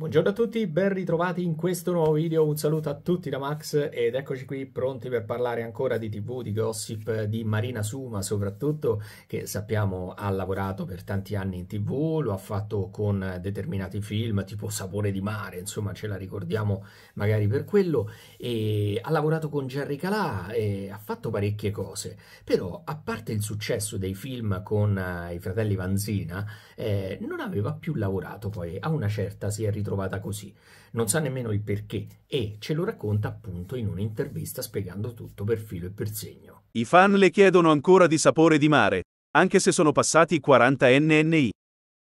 Buongiorno a tutti, ben ritrovati in questo nuovo video, un saluto a tutti da Max ed eccoci qui pronti per parlare ancora di tv, di gossip, di Marina Suma soprattutto che sappiamo ha lavorato per tanti anni in tv, lo ha fatto con determinati film tipo Sapore di mare, insomma ce la ricordiamo magari per quello e ha lavorato con Jerry Calà e ha fatto parecchie cose, però a parte il successo dei film con eh, i fratelli Vanzina eh, non aveva più lavorato poi, a una certa si è ritrovato trovata così, non sa nemmeno il perché e ce lo racconta appunto in un'intervista spiegando tutto per filo e per segno. I fan le chiedono ancora di sapore di mare, anche se sono passati 40 nni.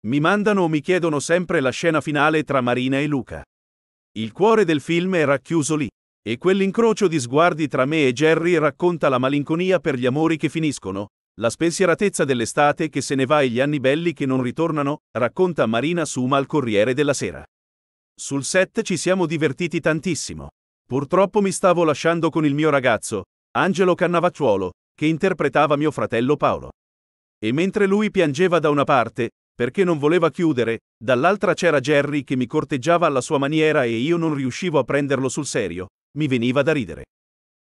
Mi mandano o mi chiedono sempre la scena finale tra Marina e Luca. Il cuore del film è racchiuso lì, e quell'incrocio di sguardi tra me e Jerry racconta la malinconia per gli amori che finiscono, la spensieratezza dell'estate che se ne va e gli anni belli che non ritornano, racconta Marina Suma al Corriere della Sera. Sul set ci siamo divertiti tantissimo. Purtroppo mi stavo lasciando con il mio ragazzo, Angelo Cannavacciuolo, che interpretava mio fratello Paolo. E mentre lui piangeva da una parte, perché non voleva chiudere, dall'altra c'era Jerry che mi corteggiava alla sua maniera e io non riuscivo a prenderlo sul serio, mi veniva da ridere.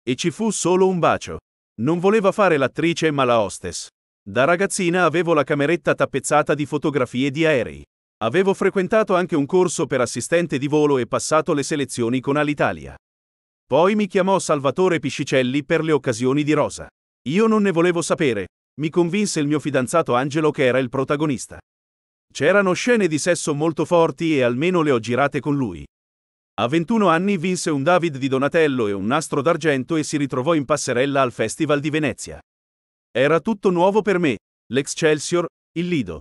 E ci fu solo un bacio. Non voleva fare l'attrice ma la hostess. Da ragazzina avevo la cameretta tappezzata di fotografie di aerei. Avevo frequentato anche un corso per assistente di volo e passato le selezioni con Alitalia. Poi mi chiamò Salvatore Piscicelli per le occasioni di Rosa. Io non ne volevo sapere, mi convinse il mio fidanzato Angelo che era il protagonista. C'erano scene di sesso molto forti e almeno le ho girate con lui. A 21 anni vinse un David di Donatello e un nastro d'argento e si ritrovò in passerella al Festival di Venezia. Era tutto nuovo per me, l'Excelsior, il Lido,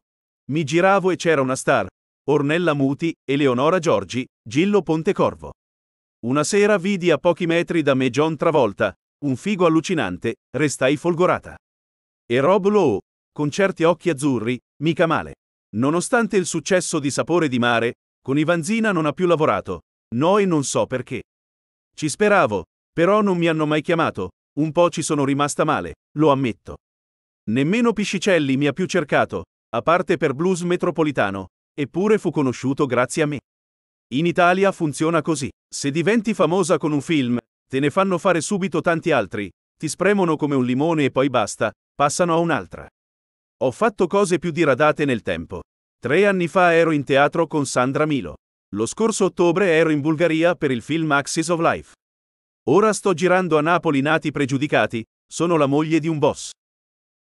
mi giravo e c'era una star, Ornella Muti, Eleonora Giorgi, Gillo Pontecorvo. Una sera vidi a pochi metri da me John Travolta, un figo allucinante, restai folgorata. E Rob Lowe, con certi occhi azzurri, mica male. Nonostante il successo di Sapore di Mare, con Ivanzina non ha più lavorato, noi non so perché. Ci speravo, però non mi hanno mai chiamato, un po' ci sono rimasta male, lo ammetto. Nemmeno Piscicelli mi ha più cercato, a parte per blues metropolitano, eppure fu conosciuto grazie a me. In Italia funziona così. Se diventi famosa con un film, te ne fanno fare subito tanti altri, ti spremono come un limone e poi basta, passano a un'altra. Ho fatto cose più diradate nel tempo. Tre anni fa ero in teatro con Sandra Milo. Lo scorso ottobre ero in Bulgaria per il film Axis of Life. Ora sto girando a Napoli Nati Pregiudicati, sono la moglie di un boss.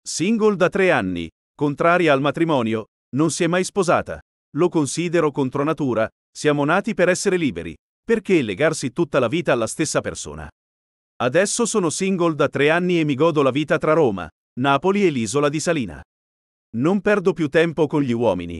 Single da tre anni, Contraria al matrimonio, non si è mai sposata. Lo considero contro natura, siamo nati per essere liberi. Perché legarsi tutta la vita alla stessa persona? Adesso sono single da tre anni e mi godo la vita tra Roma, Napoli e l'isola di Salina. Non perdo più tempo con gli uomini,